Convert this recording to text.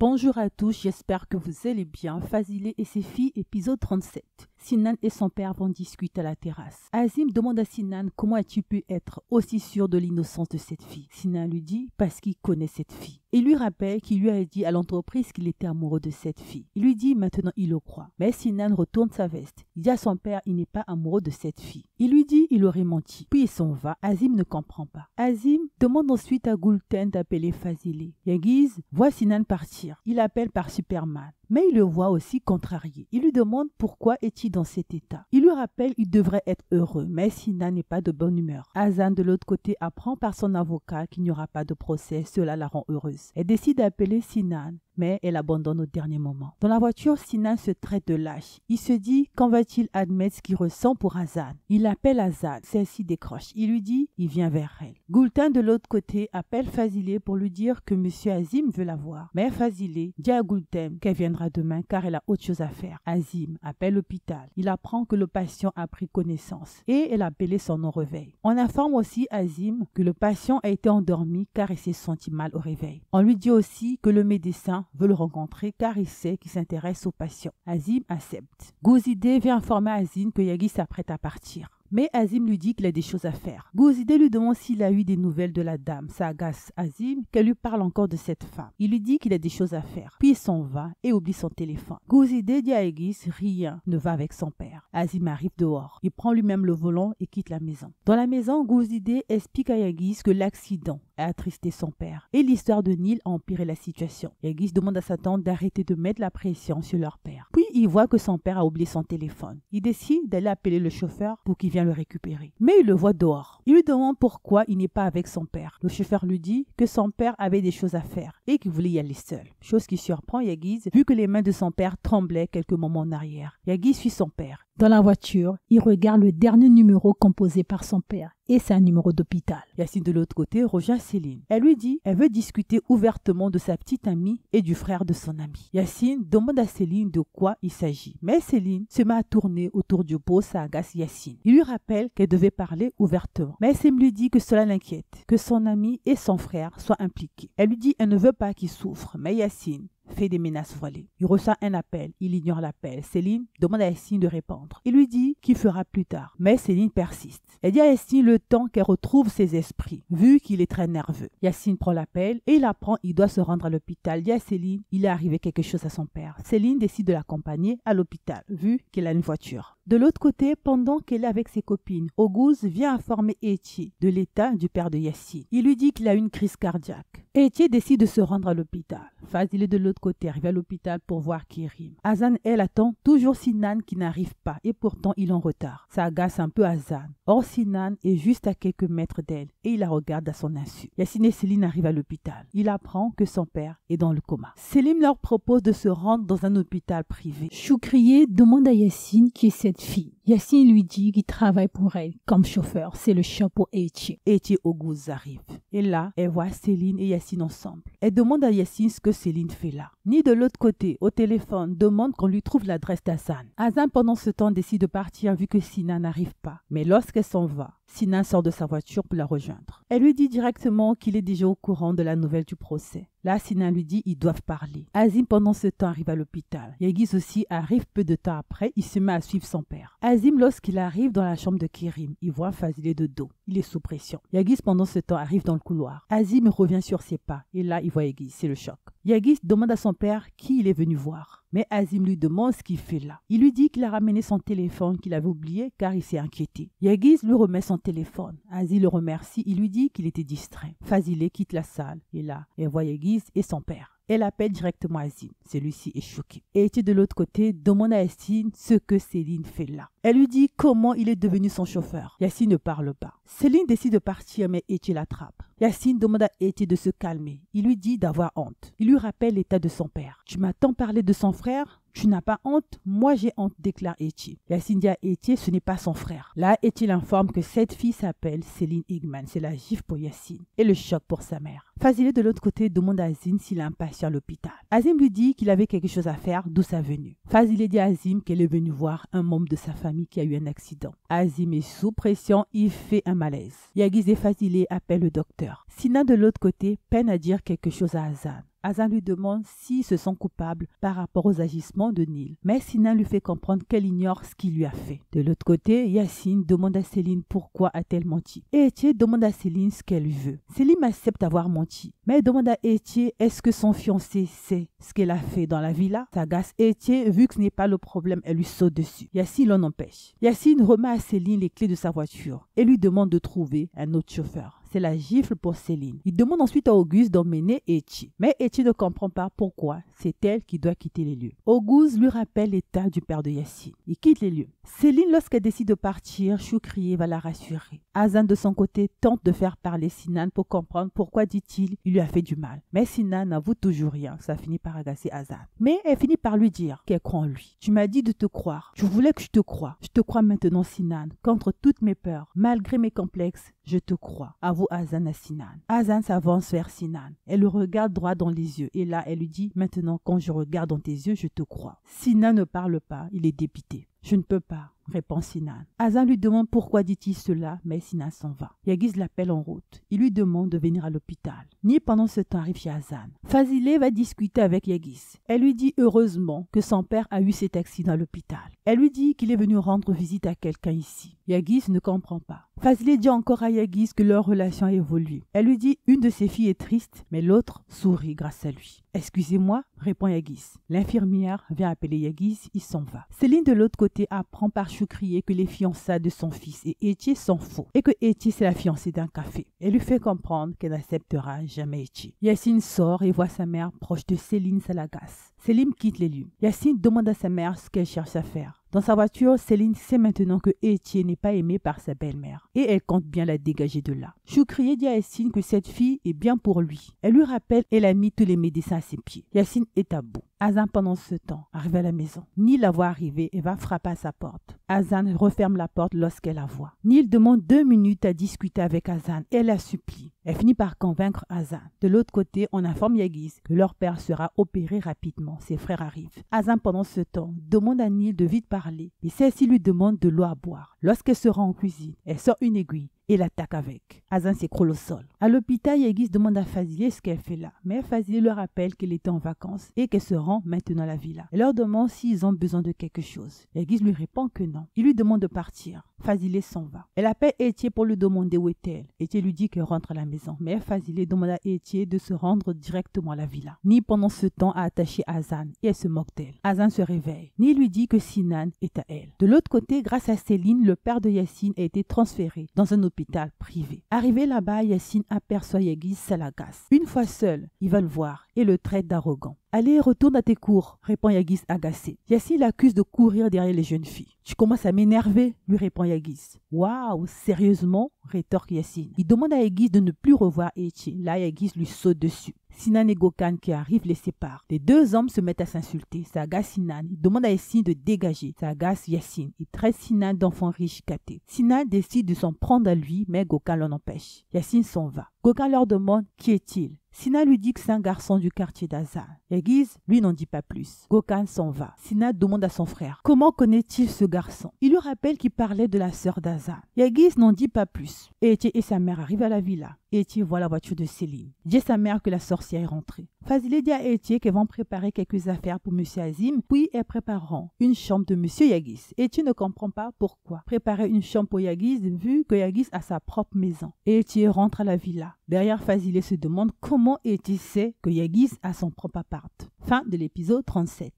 Bonjour à tous, j'espère que vous allez bien. Fazile et ses filles, épisode 37. Sinan et son père vont discuter à la terrasse. Azim demande à Sinan comment as-tu pu être aussi sûr de l'innocence de cette fille. Sinan lui dit parce qu'il connaît cette fille. Il lui rappelle qu'il lui a dit à l'entreprise qu'il était amoureux de cette fille. Il lui dit maintenant il le croit. Mais Sinan retourne sa veste. Il dit à son père il n'est pas amoureux de cette fille. Il lui dit il aurait menti. Puis il s'en va. Azim ne comprend pas. Azim demande ensuite à Gulten d'appeler Fazilé. Yagiz voit Sinan partir. Il appelle par Superman mais il le voit aussi contrarié. Il lui demande pourquoi est-il dans cet état. Il lui rappelle qu'il devrait être heureux, mais Sinan n'est pas de bonne humeur. Hazan, de l'autre côté, apprend par son avocat qu'il n'y aura pas de procès. Cela la rend heureuse. Elle décide d'appeler Sinan mais elle abandonne au dernier moment. Dans la voiture, Sinan se traite de lâche. Il se dit quand va-t-il admettre ce qu'il ressent pour Hazan Il appelle Hazan, celle-ci décroche. Il lui dit il vient vers elle. Goultin de l'autre côté appelle Fazilé pour lui dire que M. Azim veut la voir. Mais Fazilé dit à Goultem qu'elle viendra demain car elle a autre chose à faire. Azim appelle l'hôpital. Il apprend que le patient a pris connaissance et elle a appelé son nom réveil. On informe aussi Azim que le patient a été endormi car il s'est senti mal au réveil. On lui dit aussi que le médecin veut le rencontrer car il sait qu'il s'intéresse aux patients. Azim accepte. Gozide vient informer Azim que Yagi s'apprête à partir mais Azim lui dit qu'il a des choses à faire. Gouzide lui demande s'il a eu des nouvelles de la dame. Ça agace Azim qu'elle lui parle encore de cette femme. Il lui dit qu'il a des choses à faire. Puis il s'en va et oublie son téléphone. Gouzide dit à Aegis, rien ne va avec son père. Azim arrive dehors. Il prend lui-même le volant et quitte la maison. Dans la maison, Gouzide explique à Aegis que l'accident a attristé son père et l'histoire de Nil a empiré la situation. Aegis demande à sa tante d'arrêter de mettre la pression sur leur père il voit que son père a oublié son téléphone. Il décide d'aller appeler le chauffeur pour qu'il vienne le récupérer. Mais il le voit dehors. Il lui demande pourquoi il n'est pas avec son père. Le chauffeur lui dit que son père avait des choses à faire et qu'il voulait y aller seul. Chose qui surprend Yagiz vu que les mains de son père tremblaient quelques moments en arrière. Yagiz suit son père. Dans la voiture, il regarde le dernier numéro composé par son père et c'est un numéro d'hôpital. Yacine de l'autre côté rejoint Céline. Elle lui dit elle veut discuter ouvertement de sa petite amie et du frère de son ami Yacine demande à Céline de quoi il s'agit. Mais Céline se met à tourner autour du pot, ça agace Yacine. Il lui rappelle qu'elle devait parler ouvertement. Mais Céline lui dit que cela l'inquiète, que son ami et son frère soient impliqués. Elle lui dit elle ne veut pas qu'il souffre. Mais Yacine fait des menaces voilées. Il reçoit un appel, il ignore l'appel. Céline demande à Estine de répondre. Il lui dit qu'il fera plus tard, mais Céline persiste. Elle dit à Estine le temps qu'elle retrouve ses esprits, vu qu'il est très nerveux. Yacine prend l'appel et il apprend qu'il doit se rendre à l'hôpital. Il dit à Céline, il est arrivé quelque chose à son père. Céline décide de l'accompagner à l'hôpital, vu qu'elle a une voiture. De l'autre côté, pendant qu'elle est avec ses copines, Oguz vient informer Eti de l'état du père de Yacine. Il lui dit qu'il a une crise cardiaque. Etier décide de se rendre à l'hôpital. Fazil est de l'autre côté, arrive à l'hôpital pour voir Kirim. Hazan, elle, attend toujours Sinan qui n'arrive pas et pourtant il est en retard. Ça agace un peu Hazan. Or, Sinan est juste à quelques mètres d'elle et il la regarde à son insu. Yassine et Céline arrivent à l'hôpital. Il apprend que son père est dans le coma. Céline leur propose de se rendre dans un hôpital privé. Choukrié demande à Yassine qui est cette fille. Yacine lui dit qu'il travaille pour elle comme chauffeur. C'est le chapeau pour Eti. au Ogouz arrive. Et là, elle voit Céline et Yacine ensemble. Elle demande à Yassine ce que Céline fait là. Ni de l'autre côté, au téléphone, demande qu'on lui trouve l'adresse d'Hassan. Azan, pendant ce temps, décide de partir vu que Sina n'arrive pas. Mais lorsqu'elle s'en va, Sinan sort de sa voiture pour la rejoindre. Elle lui dit directement qu'il est déjà au courant de la nouvelle du procès. Là, Sinan lui dit ils doivent parler. Azim, pendant ce temps, arrive à l'hôpital. Yagiz aussi arrive peu de temps après. Il se met à suivre son père. Azim, lorsqu'il arrive dans la chambre de Kirim, il voit Fazilé de dos. Il est sous pression. Yagiz, pendant ce temps, arrive dans le couloir. Azim revient sur ses pas. Et là, il voit Yagiz. C'est le choc. Yagiz demande à son père qui il est venu voir. Mais Azim lui demande ce qu'il fait là. Il lui dit qu'il a ramené son téléphone qu'il avait oublié car il s'est inquiété. Yagiz lui remet son téléphone. Azim le remercie. Il lui dit qu'il était distrait. Fazile quitte la salle et là, elle voit Yagiz et son père. Elle appelle directement Azim. Celui-ci est choqué. Et était de l'autre côté, demande à Estine ce que Céline fait là. Elle lui dit comment il est devenu son chauffeur. Yassine ne parle pas. Céline décide de partir, mais Eti l'attrape. Yacine demande à Eti de se calmer. Il lui dit d'avoir honte. Il lui rappelle l'état de son père. Tu m'as tant parlé de son frère tu n'as pas honte, moi j'ai honte, déclare dit à Etier, ce n'est pas son frère. Là, Etier informe que cette fille s'appelle Céline Higman. C'est la gifle pour Yacine et le choc pour sa mère. Fazile de l'autre côté demande à Azim s'il a un patient à l'hôpital. Azim lui dit qu'il avait quelque chose à faire, d'où sa venue. Fazile dit à Azim qu'elle est venue voir un membre de sa famille qui a eu un accident. Azim est sous pression, il fait un malaise. Yagiz et Fazilé appellent le docteur. Sina de l'autre côté peine à dire quelque chose à Azan. Hazan lui demande si se sont coupables par rapport aux agissements de Nil. Mais Sina lui fait comprendre qu'elle ignore ce qu'il lui a fait. De l'autre côté, Yacine demande à Céline pourquoi a-t-elle menti. Et Etier demande à Céline ce qu'elle veut. Céline accepte d'avoir menti, mais elle demande à Etier est-ce que son fiancé sait ce qu'elle a fait dans la villa. Ça Etier, vu que ce n'est pas le problème, elle lui saute dessus. Yacine l'en empêche. Yacine remet à Céline les clés de sa voiture et lui demande de trouver un autre chauffeur. C'est la gifle pour Céline. Il demande ensuite à Auguste d'emmener Echi. Mais Echi ne comprend pas pourquoi c'est elle qui doit quitter les lieux. Auguste lui rappelle l'état du père de Yassine. Il quitte les lieux. Céline, lorsqu'elle décide de partir, Choukrier va la rassurer. Hazan, de son côté, tente de faire parler Sinan pour comprendre pourquoi, dit-il, il lui a fait du mal. Mais Sinan n'avoue toujours rien. Ça finit par agacer Hazan. Mais elle finit par lui dire qu'elle croit en lui. Tu m'as dit de te croire. Je voulais que je te croie. Je te crois maintenant, Sinan, contre toutes mes peurs, malgré mes complexes. Je te crois, avoue Hazan à Sinan. Hazan s'avance vers Sinan. Elle le regarde droit dans les yeux et là, elle lui dit Maintenant, quand je regarde dans tes yeux, je te crois. Sinan ne parle pas, il est dépité. Je ne peux pas, répond Sinan. Hazan lui demande pourquoi dit-il cela, mais Sinan s'en va. Yagiz l'appelle en route. Il lui demande de venir à l'hôpital. Ni pendant ce temps arrive chez Hazan. Fazile va discuter avec Yagiz. Elle lui dit heureusement que son père a eu cet accident à l'hôpital. Elle lui dit qu'il est venu rendre visite à quelqu'un ici. Yagiz ne comprend pas. Fazile dit encore à Yagiz que leur relation a évolué. Elle lui dit une de ses filles est triste, mais l'autre sourit grâce à lui. Excusez-moi, répond Yagiz. L'infirmière vient appeler Yagiz, il s'en va. Céline de l'autre côté apprend par Choucrier que les fiançailles de son fils et Étier sont faux et que Étier c'est la fiancée d'un café. Elle lui fait comprendre qu'elle n'acceptera jamais Étier. Yacine sort et voit sa mère proche de Céline Salagas. Céline quitte les lieux. Yacine demande à sa mère ce qu'elle cherche à faire. Dans sa voiture, Céline sait maintenant que Étienne n'est pas aimé par sa belle-mère et elle compte bien la dégager de là. Choucrier dit à Yacine que cette fille est bien pour lui. Elle lui rappelle qu'elle a mis tous les médecins à ses pieds. Yacine est à bout. Hazan, pendant ce temps, arrive à la maison. Neil la voit arriver et va frapper à sa porte. Hazan referme la porte lorsqu'elle la voit. Neil demande deux minutes à discuter avec Hazan et la supplie. Elle finit par convaincre Hazan. De l'autre côté, on informe Yagiz que leur père sera opéré rapidement. Ses frères arrivent. Hazan, pendant ce temps, demande à Neil de vite parler et celle-ci lui demande de l'eau à boire. Lorsqu'elle se rend en cuisine, elle sort une aiguille et l'attaque avec. Azan s'écroule au sol. À l'hôpital, Yegis demande à Fazilé ce qu'elle fait là. Mais Fazilé leur rappelle qu'elle était en vacances et qu'elle se rend maintenant à la villa. Elle leur demande s'ils ont besoin de quelque chose. Yegis lui répond que non. Il lui demande de partir. Fazilé s'en va. Elle appelle Étier pour lui demander où est-elle. Étier lui dit qu'elle rentre à la maison, mais Fazilé demande à Étier de se rendre directement à la villa. Ni pendant ce temps a attaché Hazan et elle se moque d'elle. Hazan se réveille. Ni lui dit que Sinan est à elle. De l'autre côté, grâce à Céline, le père de Yacine a été transféré dans un hôpital privé. Arrivé là-bas, Yacine aperçoit Yagis Salagas. Une fois seul, il va le voir le trait d'arrogant. Allez, retourne à tes cours, répond Yagis agacé. Yassine l'accuse de courir derrière les jeunes filles. Tu commences à m'énerver, lui répond Yagis. Waouh, sérieusement rétorque Yassine. Il demande à Yagis de ne plus revoir Echi. Là, Yagis lui saute dessus. Sinan et Gokan qui arrivent les séparent. Les deux hommes se mettent à s'insulter. Ça agace Sinan. Il demande à Yassine de dégager. Ça agace Yassine. Il traite Sinan d'enfant riche gâté. Sinan décide de s'en prendre à lui, mais Gokan l'en empêche. Yassine s'en va. Gokan leur demande qui est-il Sina lui dit que c'est un garçon du quartier d'Azan. Yagiz, lui, n'en dit pas plus. Gokan s'en va. Sina demande à son frère Comment connaît-il ce garçon Il lui rappelle qu'il parlait de la sœur d'Aza. Yagiz n'en dit pas plus. Eti et sa mère arrivent à la villa. Eti voit la voiture de Céline. Dit sa mère que la sorcière est rentrée. Fazile dit à Etie qu'elles vont préparer quelques affaires pour M. Azim, puis elles prépareront une chambre de M. Yagis. Etie ne comprend pas pourquoi préparer une chambre pour Yagiz vu que Yagis a sa propre maison. Etie rentre à la villa. Derrière, Fazile se demande comment Etie sait que Yagiz a son propre papa. Fin de l'épisode 37.